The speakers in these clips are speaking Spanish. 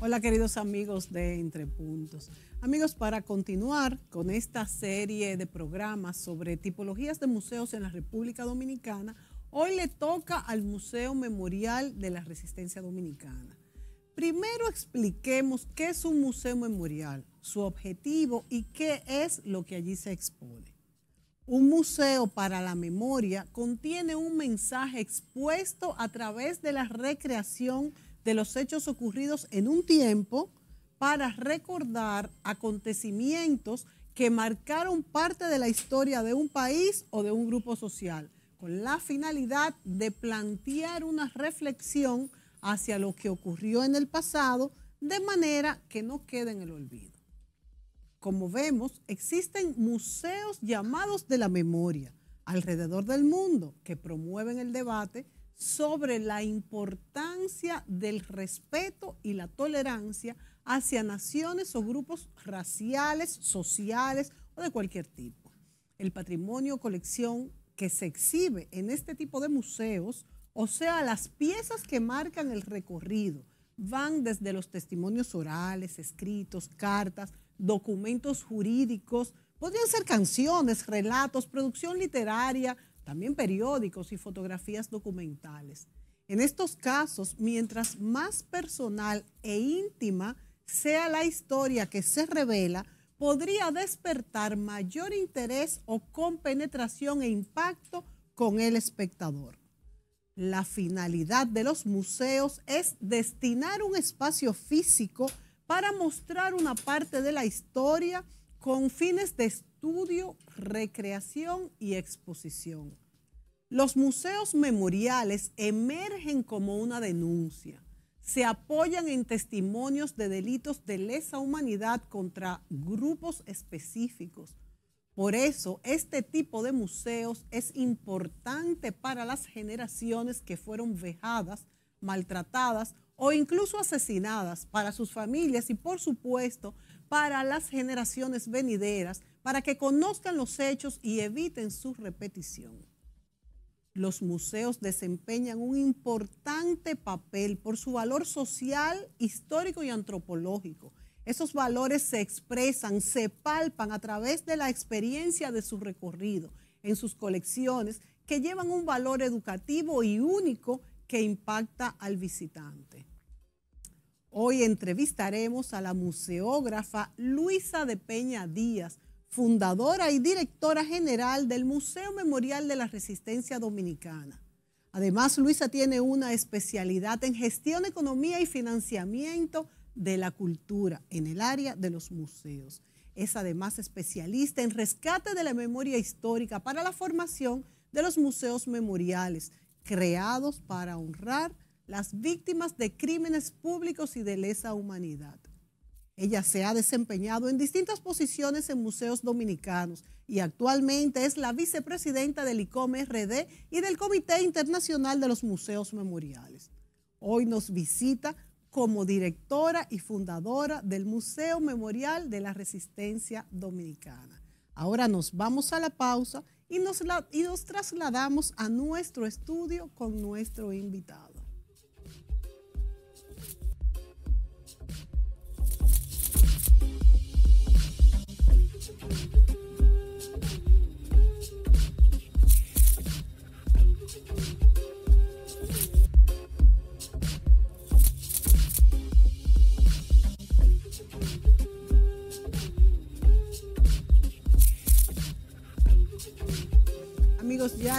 Hola queridos amigos de Entre Puntos. Amigos, para continuar con esta serie de programas sobre tipologías de museos en la República Dominicana, hoy le toca al Museo Memorial de la Resistencia Dominicana. Primero expliquemos qué es un museo memorial, su objetivo y qué es lo que allí se expone. Un museo para la memoria contiene un mensaje expuesto a través de la recreación de los hechos ocurridos en un tiempo para recordar acontecimientos que marcaron parte de la historia de un país o de un grupo social, con la finalidad de plantear una reflexión hacia lo que ocurrió en el pasado, de manera que no quede en el olvido. Como vemos, existen museos llamados de la memoria alrededor del mundo que promueven el debate sobre la importancia del respeto y la tolerancia hacia naciones o grupos raciales, sociales o de cualquier tipo. El patrimonio o colección que se exhibe en este tipo de museos o sea, las piezas que marcan el recorrido van desde los testimonios orales, escritos, cartas, documentos jurídicos, podrían ser canciones, relatos, producción literaria, también periódicos y fotografías documentales. En estos casos, mientras más personal e íntima sea la historia que se revela, podría despertar mayor interés o compenetración e impacto con el espectador. La finalidad de los museos es destinar un espacio físico para mostrar una parte de la historia con fines de estudio, recreación y exposición. Los museos memoriales emergen como una denuncia. Se apoyan en testimonios de delitos de lesa humanidad contra grupos específicos, por eso este tipo de museos es importante para las generaciones que fueron vejadas, maltratadas o incluso asesinadas, para sus familias y por supuesto para las generaciones venideras, para que conozcan los hechos y eviten su repetición. Los museos desempeñan un importante papel por su valor social, histórico y antropológico esos valores se expresan, se palpan a través de la experiencia de su recorrido en sus colecciones que llevan un valor educativo y único que impacta al visitante. Hoy entrevistaremos a la museógrafa Luisa de Peña Díaz, fundadora y directora general del Museo Memorial de la Resistencia Dominicana. Además, Luisa tiene una especialidad en gestión, economía y financiamiento de la Cultura en el área de los museos. Es además especialista en rescate de la memoria histórica para la formación de los museos memoriales creados para honrar las víctimas de crímenes públicos y de lesa humanidad. Ella se ha desempeñado en distintas posiciones en museos dominicanos y actualmente es la vicepresidenta del ICOM RD y del Comité Internacional de los Museos Memoriales. Hoy nos visita como directora y fundadora del Museo Memorial de la Resistencia Dominicana. Ahora nos vamos a la pausa y nos, trasladamos a nuestro estudio con nuestro invitado.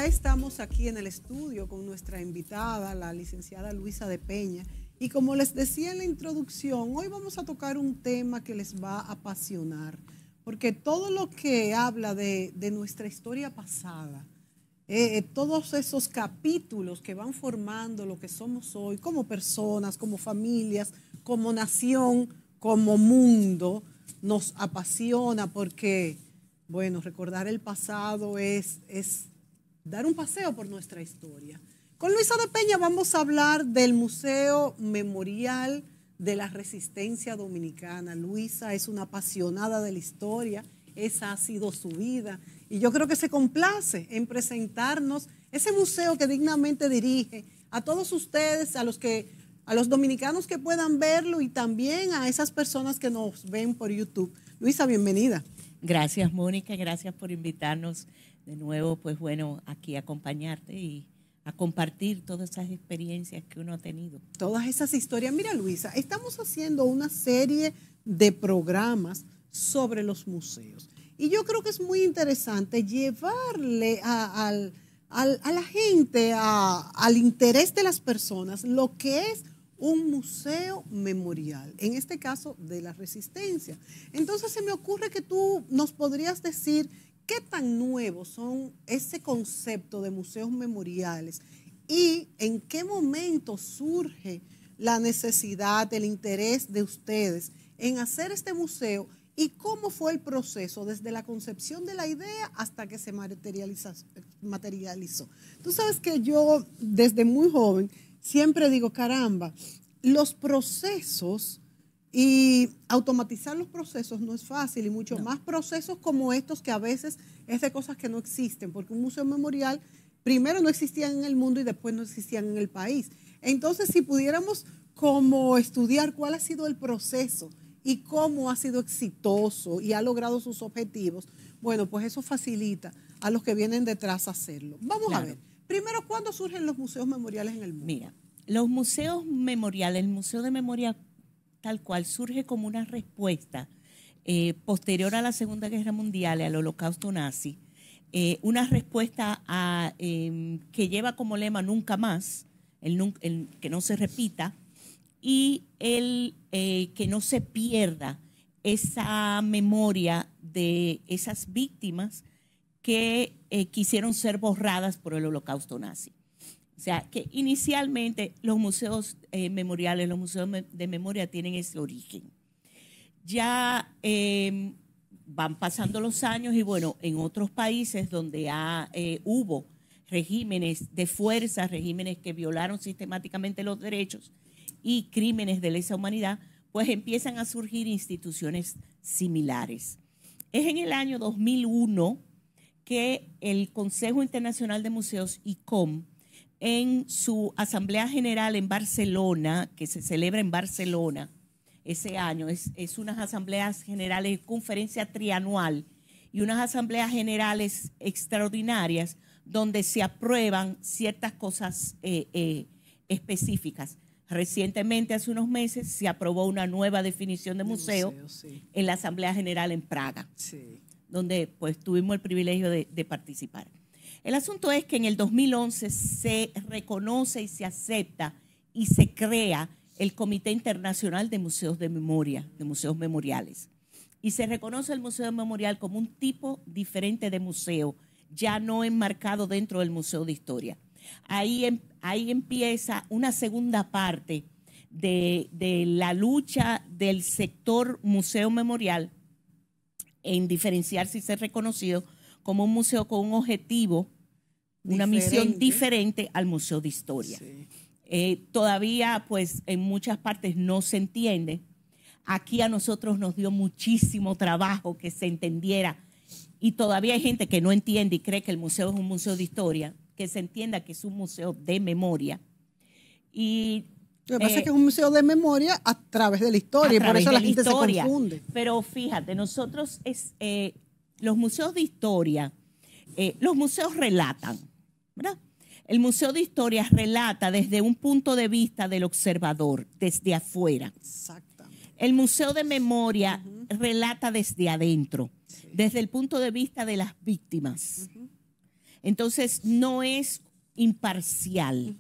estamos aquí en el estudio con nuestra invitada, la licenciada Luisa de Peña. Y como les decía en la introducción, hoy vamos a tocar un tema que les va a apasionar, porque todo lo que habla de, nuestra historia pasada, eh, eh, todos esos capítulos que van formando lo que somos hoy como personas, como familias, como nación, como mundo, nos apasiona porque, bueno, recordar el pasado es, es dar un paseo por nuestra historia. Con Luisa de Peña vamos a hablar del Museo Memorial de la Resistencia Dominicana. Luisa es una apasionada de la historia, esa ha sido su vida y yo creo que se complace en presentarnos ese museo que dignamente dirige a todos ustedes, a los que a los dominicanos que puedan verlo y también a esas personas que nos ven por YouTube. Luisa, bienvenida. Gracias, Mónica, gracias por invitarnos de nuevo, pues bueno, aquí acompañarte y a compartir todas esas experiencias que uno ha tenido. Todas esas historias. Mira, Luisa, estamos haciendo una serie de programas sobre los museos. Y yo creo que es muy interesante llevarle a, la gente, al interés de las personas, lo que es un museo memorial, en este caso de la resistencia. Entonces se me ocurre que tú nos podrías decir ¿Qué tan nuevos son ese concepto de museos memoriales y en qué momento surge la necesidad, el interés de ustedes en hacer este museo y cómo fue el proceso desde la concepción de la idea hasta que se materializó. Tú sabes que yo desde muy joven siempre digo, caramba, los procesos y automatizar los procesos no es fácil y mucho más procesos como estos que a veces es de cosas que no existen, porque un museo memorial primero no existía en el mundo y después no existía en el país. Entonces, si pudiéramos como estudiar cuál ha sido el proceso y cómo ha sido exitoso y ha logrado sus objetivos, bueno, pues eso facilita a los que vienen detrás hacerlo. Vamos a ver. Primero, ¿cuándo surgen los museos memoriales en el mundo? Mira, los museos memoriales, el Museo de Memoria tal cual surge como una respuesta eh, posterior a la Segunda Guerra Mundial y al holocausto nazi, eh, una respuesta a, em, que lleva como lema nunca más, que no se repita y el eh, que no se pierda esa memoria de esas víctimas que quisieron ser borradas por el holocausto nazi. O sea, que inicialmente los museos eh, memoriales, los museos de memoria tienen ese origen. Ya em, van pasando los años y bueno, en otros países donde ha, eh, hubo regímenes de fuerza, regímenes que violaron sistemáticamente los derechos y crímenes de lesa humanidad, pues empiezan a surgir instituciones similares. Es en el año 2001 que el Consejo Internacional de Museos, ICOM, en su Asamblea General en Barcelona, que se celebra en Barcelona ese año, es, unas asambleas generales, conferencia trianual y unas asambleas generales extraordinarias donde se aprueban ciertas cosas eh, eh, específicas. Recientemente, hace unos meses, se aprobó una nueva definición de museo, en la Asamblea General en Praga, donde pues tuvimos el privilegio de participar. El asunto es que en el 2011 se reconoce y se acepta y se crea el Comité Internacional de Museos de Memoria, de Museos Memoriales. Y se reconoce el Museo Memorial como un tipo diferente de museo, ya no enmarcado dentro del Museo de Historia. Ahí, em, ahí empieza una segunda parte de, la lucha del sector museo memorial en diferenciarse y ser reconocido como un museo con un objetivo una misión diferente al Museo de Historia. Eh, todavía, pues, en muchas partes no se entiende. Aquí a nosotros nos dio muchísimo trabajo que se entendiera. Y todavía hay gente que no entiende y cree que el museo es un museo de historia, que se entienda que es un museo de memoria. Y lo que pasa es eh, que es un museo de memoria a través de la historia por eso la, gente se confunde. Pero fíjate, nosotros es, eh, los museos de historia, los museos relatan, el Museo de Historia relata desde un punto de vista del observador, desde afuera. El Museo de Memoria relata desde adentro, desde el punto de vista de las víctimas. Entonces, no es imparcial.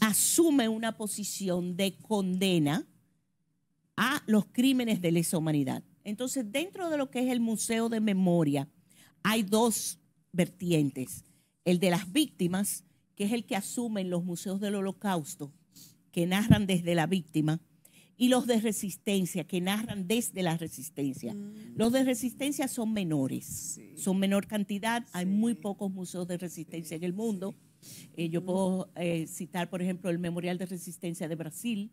Asume una posición de condena a los crímenes de lesa humanidad. Entonces, dentro de lo que es el Museo de Memoria, hay dos vertientes el de las víctimas, que es el que asumen los museos del holocausto, que narran desde la víctima, y los de resistencia, que narran desde la resistencia. Mm. Los de resistencia son menores, son menor cantidad, hay muy pocos museos de resistencia en el mundo. Eh, yo mm. puedo eh, citar, por ejemplo, el Memorial de Resistencia de Brasil,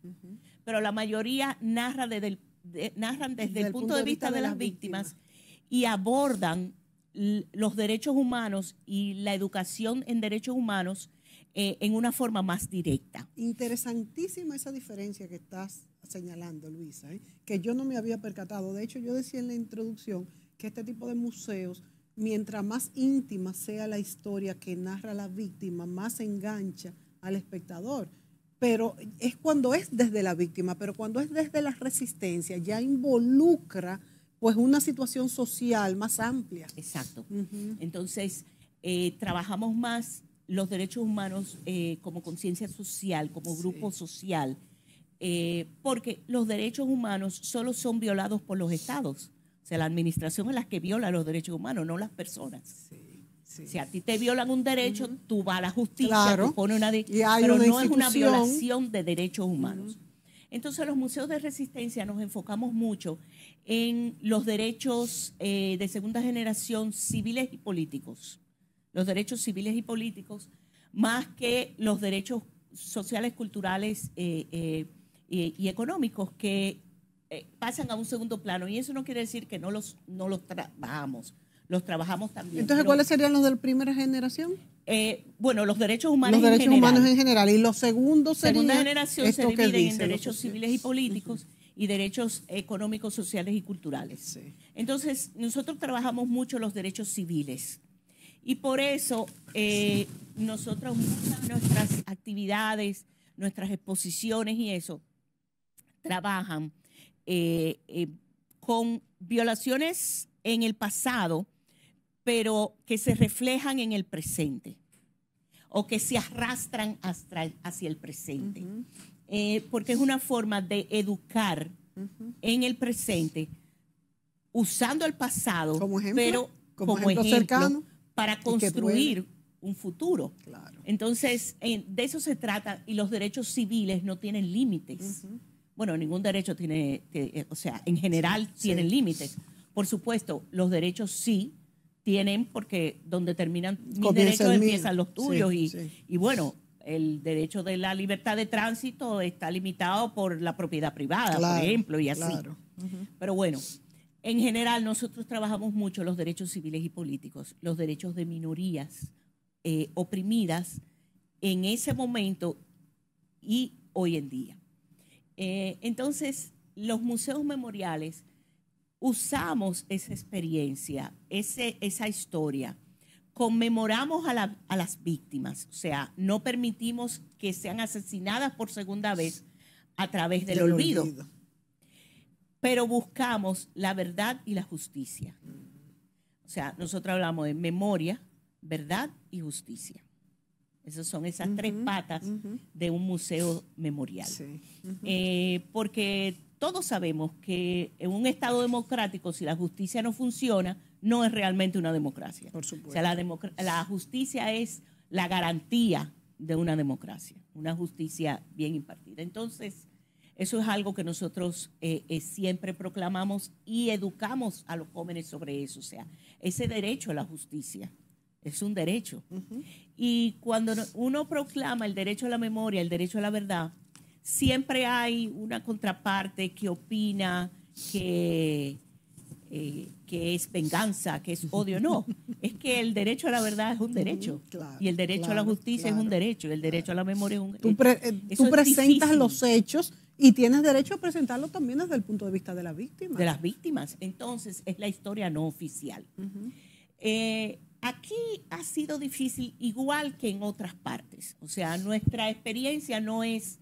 pero la mayoría narran desde, el, punto, de vista, de, las víctimas y abordan los derechos humanos y la educación en derechos humanos eh, en una forma más directa. Interesantísima esa diferencia que estás señalando, Luisa, ¿eh? que yo no me había percatado. De hecho, yo decía en la introducción que este tipo de museos, mientras más íntima sea la historia que narra la víctima, más engancha al espectador. Pero es cuando es desde la víctima, pero cuando es desde la resistencia, ya involucra pues una situación social más amplia. Exacto. Entonces, eh, trabajamos más los derechos humanos eh, como conciencia social, como grupo social, eh, porque los derechos humanos solo son violados por los estados. O sea, la administración es la que viola los derechos humanos, no las personas. Sí, Si a ti te violan un derecho, tú vas a la justicia, te una... pero no es una violación de derechos humanos. Entonces los museos de resistencia nos enfocamos mucho en los derechos eh, de segunda generación civiles y políticos, los derechos civiles y políticos, más que los derechos sociales, culturales eh, eh, y, económicos que pasan a un segundo plano. Y eso no quiere decir que no los, no los trabajamos los trabajamos también. Entonces, ¿cuáles serían los de primera generación? Eh, bueno, los derechos humanos. Los derechos humanos en general. Y los segundos serían. Segunda generación se dividen en derechos civiles y políticos y derechos económicos, sociales y culturales. Entonces, nosotros trabajamos mucho los derechos civiles. Y por eso, eh, nuestras actividades, nuestras exposiciones y eso, trabajan eh, eh, con violaciones en el pasado pero que se reflejan en el presente o que se arrastran hacia el presente. Eh, porque es una forma de educar en el presente, usando el pasado, como pero como, ejemplo, para construir un futuro. Entonces, de eso se trata y los derechos civiles no tienen límites. Bueno, ningún derecho tiene, eh, o sea, en general tienen límites. Por supuesto, los derechos sí tienen porque donde terminan mis derechos empiezan los tuyos. y, bueno, el derecho de la libertad de tránsito está limitado por la propiedad privada, por ejemplo, y así. Pero bueno, en general nosotros trabajamos mucho los derechos civiles y políticos, los derechos de minorías eh, oprimidas en ese momento y hoy en día. Eh, entonces, los museos memoriales usamos esa experiencia, esa historia, conmemoramos a, las víctimas, o sea, no permitimos que sean asesinadas por segunda vez a través del, olvido. pero buscamos la verdad y la justicia. O sea, nosotros hablamos de memoria, verdad y justicia. Esas son esas tres patas de un museo memorial. Eh, porque todos sabemos que en un Estado democrático, si la justicia no funciona, no es realmente una democracia. Por O sea, la, la justicia es la garantía de una democracia, una justicia bien impartida. Entonces, eso es algo que nosotros eh, eh, siempre proclamamos y educamos a los jóvenes sobre eso. O sea, ese derecho a la justicia es un derecho. Y cuando uno proclama el derecho a la memoria, el derecho a la verdad, siempre hay una contraparte que opina que, eh, es venganza, que es odio. No, es que el derecho a la verdad es un derecho. y el derecho a la justicia es un derecho. el derecho a la memoria es un derecho. Tú, eh, presentas los hechos y tienes derecho a presentarlos también desde el punto de vista de las víctimas. De las víctimas. Entonces, es la historia no oficial. Eh, aquí ha sido difícil igual que en otras partes. O sea, nuestra experiencia no es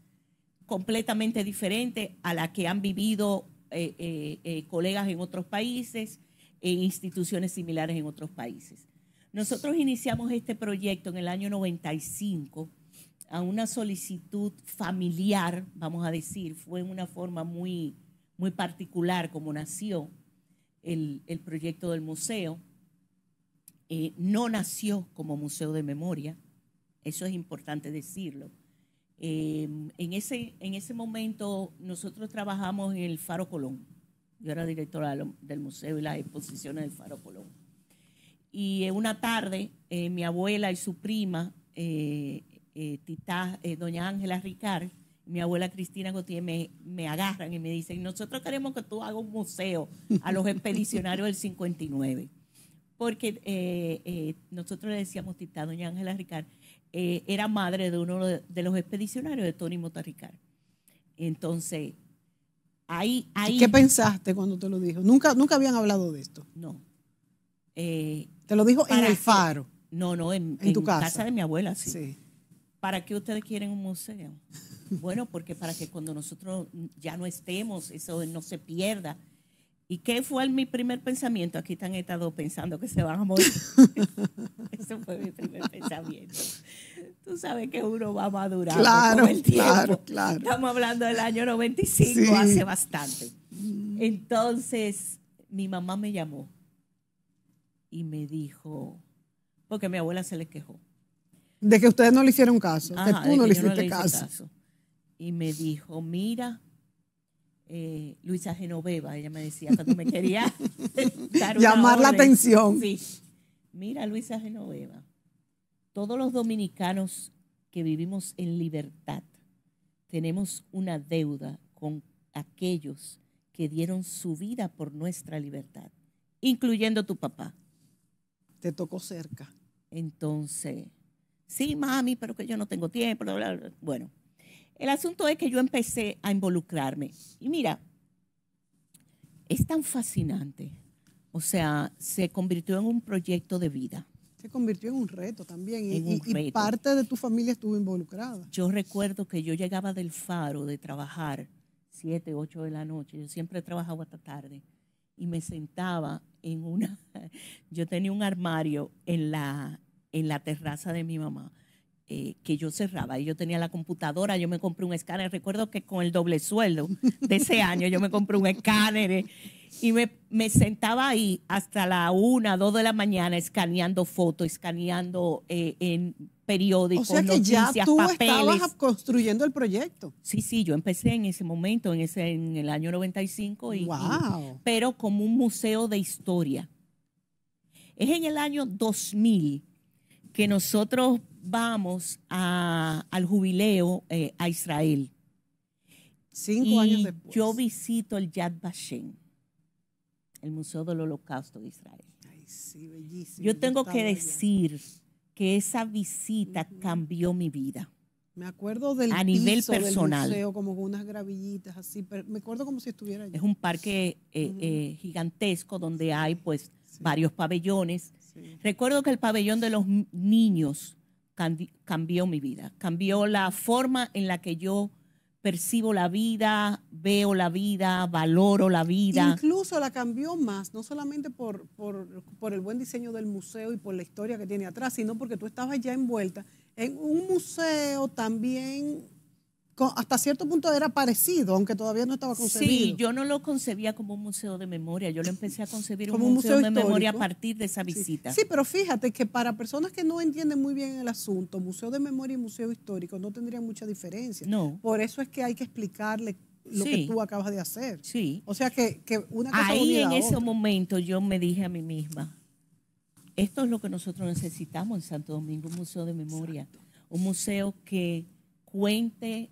completamente diferente a la que han vivido eh, eh, eh, colegas en otros países e instituciones similares en otros países. Nosotros iniciamos este proyecto en el año 95 a una solicitud familiar, vamos a decir, fue en una forma muy, muy particular como nació el proyecto del museo. no nació como museo de memoria, eso es importante decirlo Em, en, ese, en ese momento nosotros trabajamos en el Faro Colón. Yo era directora del museo y las exposiciones del Faro Colón. Y una tarde eh, mi abuela y su prima, eh, eh, tita, doña Ángela Ricard, mi abuela Cristina Gautier me, agarran y me dicen, nosotros queremos que tú hagas un museo a los expedicionarios del 59. Porque nosotros le decíamos, Tita, doña Ángela Ricard, eh, era madre de uno de los expedicionarios de Tony Motarricar. Entonces, ahí, ahí... ¿Qué pensaste cuando te lo dijo? Nunca, nunca habían hablado de esto. No. Eh, te lo dijo en el faro. No, no, en, tu casa. casa. de mi abuela, sí. sí. ¿Para qué ustedes quieren un museo? Bueno, porque para que cuando nosotros ya no estemos, eso no se pierda. ¿Y qué fue mi primer pensamiento? Aquí están estado pensando que se van a morir. Ese fue mi primer pensamiento. Tú sabes que uno va a madurar. con el tiempo. Claro, claro. Estamos hablando del año 95, hace bastante. Mm. Entonces, mi mamá me llamó y me dijo, porque mi abuela se le quejó. De que ustedes no le hicieron caso, que tú no, le hiciste caso. Y me dijo, mira, eh, Luisa Genoveva, ella me decía tú me querías llamar la atención. Sí. Mira, Luisa Genoveva, todos los dominicanos que vivimos en libertad tenemos una deuda con aquellos que dieron su vida por nuestra libertad, incluyendo tu papá. Te tocó cerca. Entonces, sí, mami, pero que yo no tengo tiempo. Bla, bla, Bueno, el asunto es que yo empecé a involucrarme. Y mira, es tan fascinante. O sea, se convirtió en un proyecto de vida. Se convirtió en un reto también. Y, parte de tu familia estuvo involucrada. Yo recuerdo que yo llegaba del faro de trabajar 7, 8 de la noche. Yo siempre trabajaba hasta tarde. Y me sentaba en una... Yo tenía un armario en la, en la terraza de mi mamá eh, que yo cerraba y yo tenía la computadora, yo me compré un escáner, recuerdo que con el doble sueldo de ese año yo me compré un escáner eh, y me, sentaba ahí hasta la una, dos de la mañana escaneando fotos, escaneando eh, en periódicos, o sea que ya tú estabas construyendo el proyecto. Sí, sí, yo empecé en ese momento, en, ese, en el año 95, wow. pero como un museo de historia. Es en el año 2000 que nosotros vamos al jubileo eh, a Israel. Cinco años después. Yo visito el Yad Vashem, el Museo del Holocausto de Israel. Ay, sí, bellísimo. Yo tengo que decir que esa visita cambió mi vida. Me acuerdo del a piso personal. Del museo, como unas gravillitas así, pero me acuerdo como si estuviera allí. Es un parque eh, eh, gigantesco donde hay pues varios pabellones. Recuerdo que el pabellón de los niños cambió mi vida, cambió la forma en la que yo percibo la vida, veo la vida, valoro la vida. Incluso la cambió más, no solamente por, por, el buen diseño del museo y por la historia que tiene atrás, sino porque tú estabas ya envuelta en un museo también hasta cierto punto era parecido, aunque todavía no estaba concebido. Sí, yo no lo concebía como un museo de memoria, yo lo empecé a concebir como un museo, de memoria a partir de esa visita. Sí. pero fíjate que para personas que no entienden muy bien el asunto, museo de memoria y museo histórico no tendrían mucha diferencia. No. Por eso es que hay que explicarle lo que tú acabas de hacer. Sí. O sea que, una cosa Ahí en ese momento yo me dije a mí misma, esto es lo que nosotros necesitamos en Santo Domingo, un museo de memoria, un museo que cuente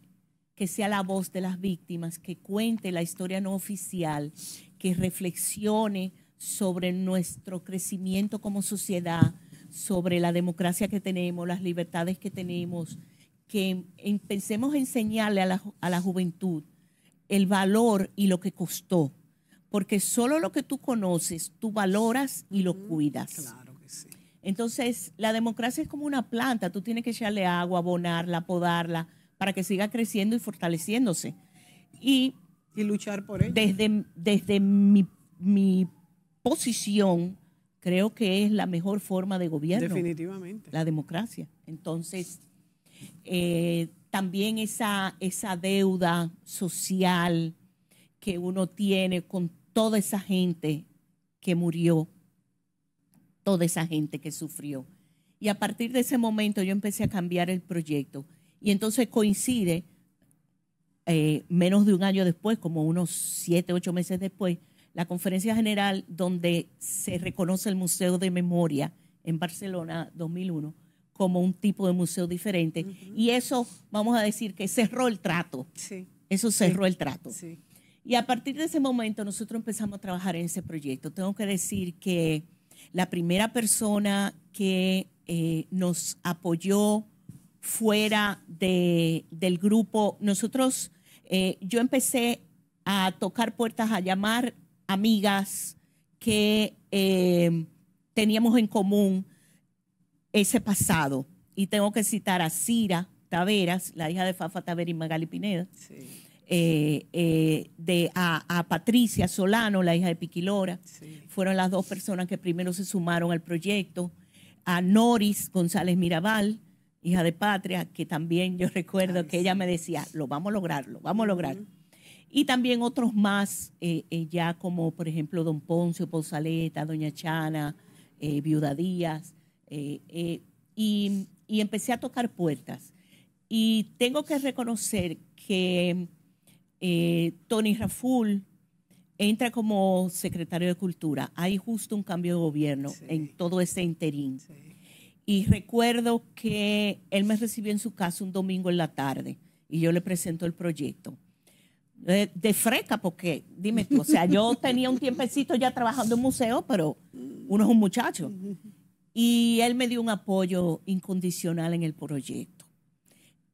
que sea la voz de las víctimas, que cuente la historia no oficial, que reflexione sobre nuestro crecimiento como sociedad, sobre la democracia que tenemos, las libertades que tenemos, que empecemos a enseñarle a la, juventud el valor y lo que costó, porque solo lo que tú conoces, tú valoras y lo cuidas. Claro que sí. Entonces, la democracia es como una planta, tú tienes que echarle agua, abonarla, podarla, para que siga creciendo y fortaleciéndose. Y, luchar por ello. Desde, desde mi, posición, creo que es la mejor forma de gobierno. Definitivamente. La democracia. Entonces, eh, también esa, esa deuda social que uno tiene con toda esa gente que murió, toda esa gente que sufrió. Y a partir de ese momento yo empecé a cambiar el proyecto y entonces coincide, eh, menos de un año después, como unos siete, ocho meses después, la conferencia general donde se reconoce el Museo de Memoria en Barcelona 2001 como un tipo de museo diferente. Y eso, vamos a decir, que cerró el trato. Sí. Eso cerró el trato. Y a partir de ese momento nosotros empezamos a trabajar en ese proyecto. Tengo que decir que la primera persona que eh, nos apoyó fuera de, del grupo. Nosotros, eh, yo empecé a tocar puertas, a llamar amigas que eh, teníamos en común ese pasado. Y tengo que citar a Cira Taveras, la hija de Fafa Taveras y Magali Pineda. Eh, de, a, Patricia Solano, la hija de Piquilora. Fueron las dos personas que primero se sumaron al proyecto. A Noris González Mirabal, hija de patria, que también yo recuerdo que ella me decía, lo vamos a lograr, lo vamos a lograr. Y también otros más, eh, eh, ya como por ejemplo don Poncio Pozaleta, doña Chana, eh, Viuda Díaz, y, empecé a tocar puertas. Y tengo que reconocer que Tony Raful entra como secretario de Cultura. Hay justo un cambio de gobierno en todo ese interín. Y recuerdo que él me recibió en su casa un domingo en la tarde y yo le presento el proyecto. Eh, de, freca, porque dime o sea, yo tenía un tiempecito ya trabajando en museo, pero uno es un muchacho. Y él me dio un apoyo incondicional en el proyecto.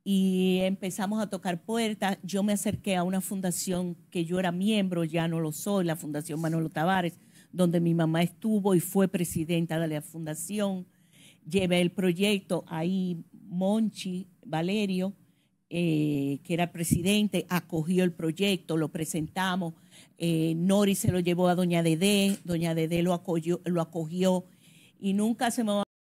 Y empezamos a tocar puertas. Yo me acerqué a una fundación que yo era miembro, ya no lo soy, la Fundación Manolo Tavares, donde mi mamá estuvo y fue presidenta de la fundación llevé el proyecto, ahí Monchi Valerio, eh, que era presidente, acogió el proyecto, lo presentamos, eh, Nori se lo llevó a Doña Dede, Doña Dede lo acogió, lo acogió y nunca se me va